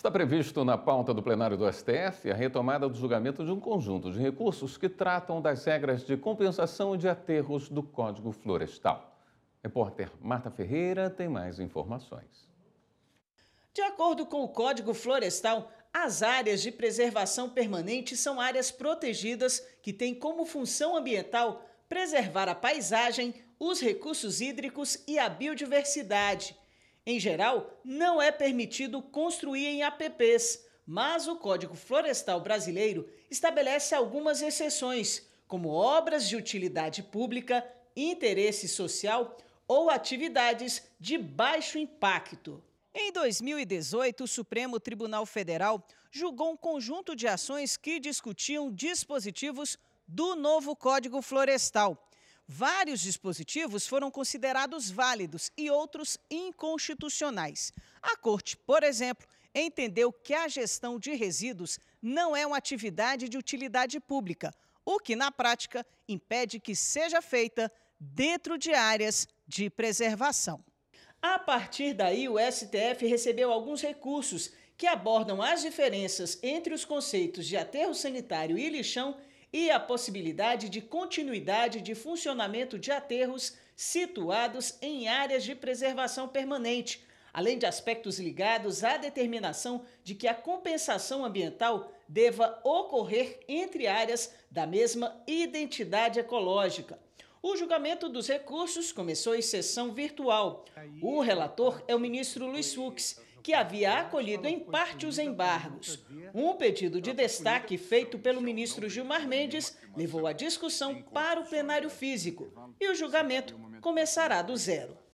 Está previsto na pauta do plenário do STF a retomada do julgamento de um conjunto de recursos que tratam das regras de compensação de aterros do Código Florestal. Repórter Marta Ferreira tem mais informações. De acordo com o Código Florestal, as áreas de preservação permanente são áreas protegidas que têm como função ambiental preservar a paisagem, os recursos hídricos e a biodiversidade. Em geral, não é permitido construir em APPs, mas o Código Florestal Brasileiro estabelece algumas exceções, como obras de utilidade pública, interesse social ou atividades de baixo impacto. Em 2018, o Supremo Tribunal Federal julgou um conjunto de ações que discutiam dispositivos do novo Código Florestal. Vários dispositivos foram considerados válidos e outros inconstitucionais. A Corte, por exemplo, entendeu que a gestão de resíduos não é uma atividade de utilidade pública, o que, na prática, impede que seja feita dentro de áreas de preservação. A partir daí, o STF recebeu alguns recursos que abordam as diferenças entre os conceitos de aterro sanitário e lixão e a possibilidade de continuidade de funcionamento de aterros situados em áreas de preservação permanente, além de aspectos ligados à determinação de que a compensação ambiental deva ocorrer entre áreas da mesma identidade ecológica. O julgamento dos recursos começou em sessão virtual. O relator é o ministro Luiz Fux que havia acolhido em parte os embargos. Um pedido de destaque feito pelo ministro Gilmar Mendes levou a discussão para o plenário físico e o julgamento começará do zero.